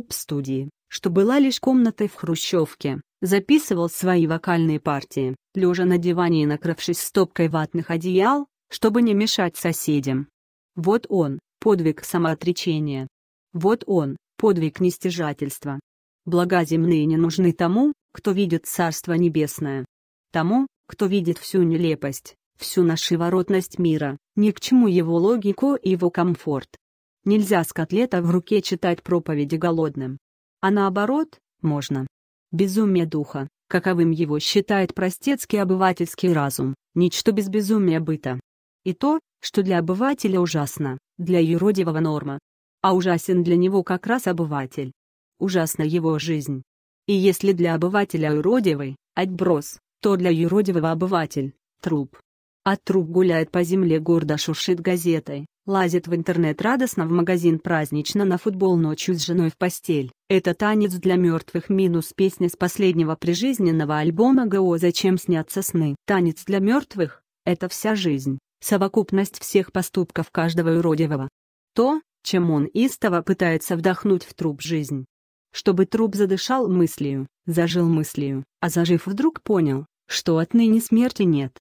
поп-студии, что была лишь комнатой в хрущевке, записывал свои вокальные партии, лежа на диване и накрывшись стопкой ватных одеял, чтобы не мешать соседям. Вот он, подвиг самоотречения. Вот он, подвиг нестяжательства. Блага земные не нужны тому, кто видит Царство Небесное. Тому, кто видит всю нелепость, всю нашиворотность мира, ни к чему его логику и его комфорт. Нельзя с котлета в руке читать проповеди голодным. А наоборот, можно. Безумие духа, каковым его считает простецкий обывательский разум, ничто без безумия быта. И то, что для обывателя ужасно, для юродивого норма. А ужасен для него как раз обыватель. Ужасна его жизнь. И если для обывателя юродивый – отброс, то для юродивого обыватель – труп. А труп гуляет по земле гордо шуршит газетой, лазит в интернет радостно в магазин празднично на футбол ночью с женой в постель. Это танец для мертвых минус песня с последнего прижизненного альбома ГО «Зачем снятся сны». Танец для мертвых – это вся жизнь, совокупность всех поступков каждого уродивого. То, чем он истово пытается вдохнуть в труп жизнь. Чтобы труп задышал мыслью, зажил мыслью, а зажив вдруг понял, что отныне смерти нет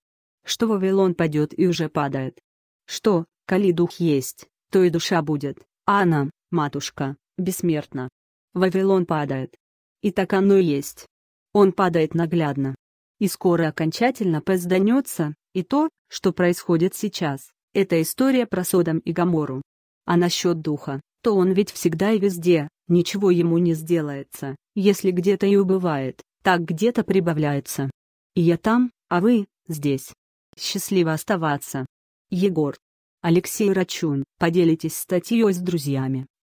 что Вавилон падет и уже падает. Что, коли дух есть, то и душа будет, а она, матушка, бессмертна. Вавилон падает. И так оно и есть. Он падает наглядно. И скоро окончательно позданется, и то, что происходит сейчас, это история про Содом и Гамору. А насчет духа, то он ведь всегда и везде, ничего ему не сделается, если где-то и убывает, так где-то прибавляется. И я там, а вы, здесь. Счастливо оставаться. Егор. Алексей Рачун. Поделитесь статьей с друзьями.